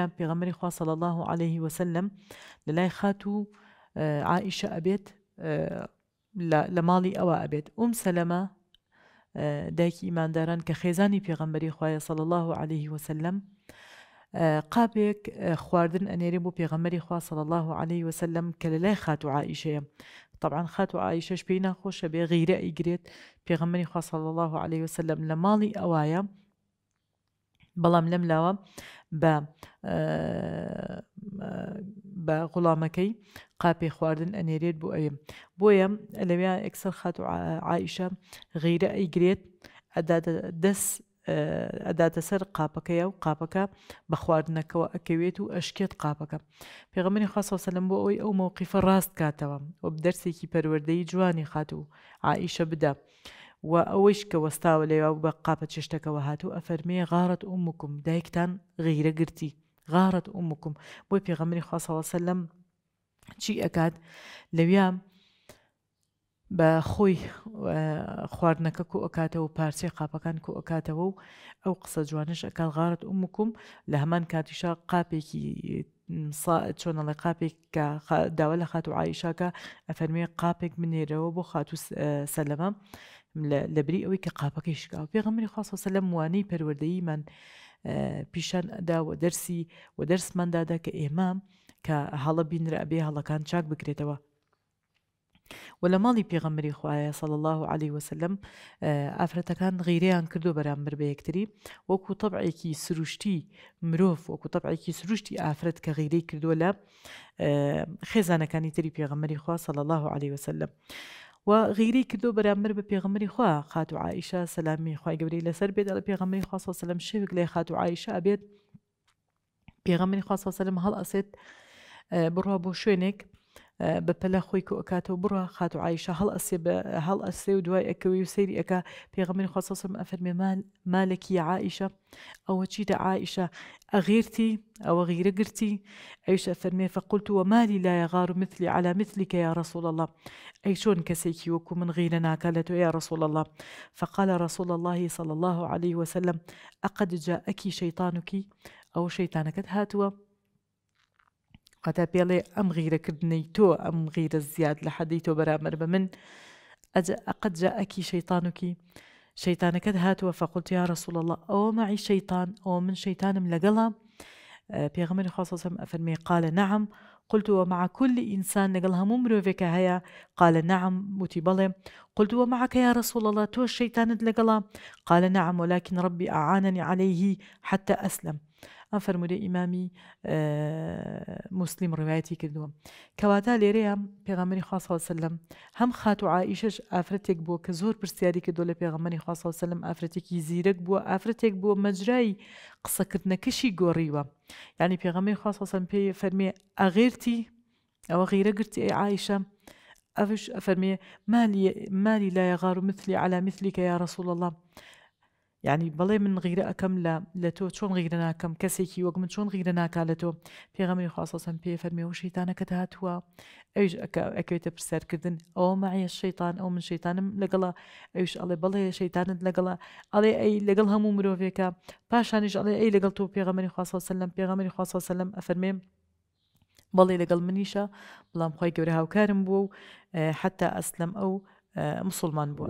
پیغمبری خوا صلى الله عليه وسلم للاي خاتو آه، عائشة أبيت آه، لمالي أو أبيت أم سلمة آه، دايك إيمان داران كخيزاني کە خێزانی پێغەمبەری خوایە الله عليه وسلم قابك خواردن ئەنێری بۆ پێغەمەری خوا صلى الله عليه وسلم كللاي خاتو عائشة طبعا خاتو عائشة شبينا خوش ناخۆشە بێ غیرە ئیگرێت پێغەمەری خوا صلی الله عليه وسلم لمالي أوايا بەڵام لەم لاوە بە بە غوڵامەکەی قاپی خواردن ئەنێرێت بۆ ئەوێ بۆیە لەوێ ئەکسەر خات و عیشە غیرە ئەیگرێت دەست ئەداتە سەر قاپەکەیە و قاپەکە بە خواردنەکەەوە ئەکەوێت و ئەشکێت قاپەکە پێغمەنی خۆسەسەلم بۆ ئەوی ئەو مۆقیفە ڕاست کاتەوە و دەرسێکی پەروەردەی جوانی خات و عائیشە بدە و ئەوەیش کە وەستاوە لێوا بە قاپە چشتەکەەوە هاتوو ئەفەرمێ غارت ئومکم دایکتان غیرە گرتی غارت ئومکم بۆی پێغەمری خواسەوەسە لەم چی ئەکات لەویان بە خۆی خواردنەکە کو ئەکاتەوە و پارچەی قاپەکان کو ئەکاتەوە و ئەو قسە جوانش ئەکات غارت ئومکم لە هەمان کاتیشا قاپێکی چۆنەڵی قاپێک کە داوا لە خات و عیشاکە ئەفەرمێ قاپێک منێرەوە بۆ خات و سەلەمە لەبری ئەوەی کە قاپەکەی شکا و پێغمری خاص سەلم وانەی پەروەدەی من پیشان ئەدا و دەرسی و دەرسماندا دا کە ئێمە کە هەڵە بینرە ئەبێ هەڵەکان چاک بکرێتەوە ولا مالي بيغمري خوایە صلى الله عليه وسلم آه، ان كردو کردو بيكتري وكو طبعي كي سروشتي مروف وكو طبعي كي سروشتي افرت كغيري كردو لا آه، خزانة خێزانەکانی تری بيغمري خوا صلى الله عليه وسلم. و غیری کردو بەرامبەر بە پێغمەری خوا خات و عیشا سەسلامی خی گەورەی لەسەر بێت لە پێغمەی خوا سەسلم شوێک لێ خات و عیشا بێت پێغمەری خوا عليه وسلم هل اسيت آه، بروبو شوينك أه، بە پەلا خۆی کە ئەکاتەوە بڕە خات و عیشە هەڵ ئەسێ هەڵ ئەسێ و دوای ئەکەوی و سەیری ئەکا پێغمین خۆسەسم ئەفەرمێمان مالێکی عائیشە ئەوە چیتە عائیشە ئەغیرتی ئەوە غیرە گرتی ئەیش ئەفەرمێ فەقلت مالی لا یغار مثلی على مثلیکە یا رسول الله ئەی چۆن کەسێکی وەکو من غیرە ناکە لە یا رسول الله فقال رسول الله صلى الله عليه وسلم اقد جاءەکی شەیتانوکی او شیطانکت هاتو کاتا پێڵێ ئەم غیرەکردنەی تۆ أم غیرە زیاد لە حەدەی تۆ بەرامەر بە من ئەقد جاەکی شەیتانوکی شەیتانەکەت هاتووە فەقلت یا رسول الله أو معی شەیتان أو من شەیتانم لەگەڵە پێغمەری خۆسەسم ئەفەرمی قال نعم قلت ومع كل إنسان نقلها ممرو فيك هيا قال نعم متي قلت ومعك يا رسول الله تو الشيطان لقلا قال نعم ولكن ربي أعانني عليه حتى أسلم ئەم فەرمودە ئیمامی آه، مسلیم ڕوایەتی کردووە کەواتە لێرەیە پێغەمەری خواسەلم هەم خات و عیشش ئافرەتێک بووە کە زۆر پرسیاری کردو لە پێغەمەری خواسەلم ئافرەتێکی زیرەک بووە ئافرەتێک بووە مەجرایی قسەکردنەکەشی گۆڕیوە یعنی پێغەمەری خواسەسم پێی فەرمێ ئەغێرتی ئەوە غیرە گرتی عائشة أفش أفرمي مالي, مالي لا يغار مثلي على مثلك يا رسول الله يعني بەڵێ من غیرە ئەەکەم لە لە تۆ چۆن غیرە ناکەم کەسێکی وەک من چۆن غیرە ناکا لە تۆ پێغەمی خواستسم پێ فەرمێەوە شەیتانەکە هاتووە ئەوش ئەکەوێتە پرسەرکردن ئەو ماە شەیتان ئەو من شەیتانم لەگەڵا ئەوش ئەڵێ بەڵێ شەیتانت لەگەڵا ئەڵێ ئەی لەگەڵ هەموو مرۆڤێکە پاشانیش ئەڵێ ئەی لەگەڵ تۆ پێغەمەری خواسەسلم پێغەمەری خواسەسلم ئەفەرمێم بەڵێ لەگەڵ منیشە بەڵام خۆی گەورە هاوکارم بووە بو حتى أسلم أو مسلمان بو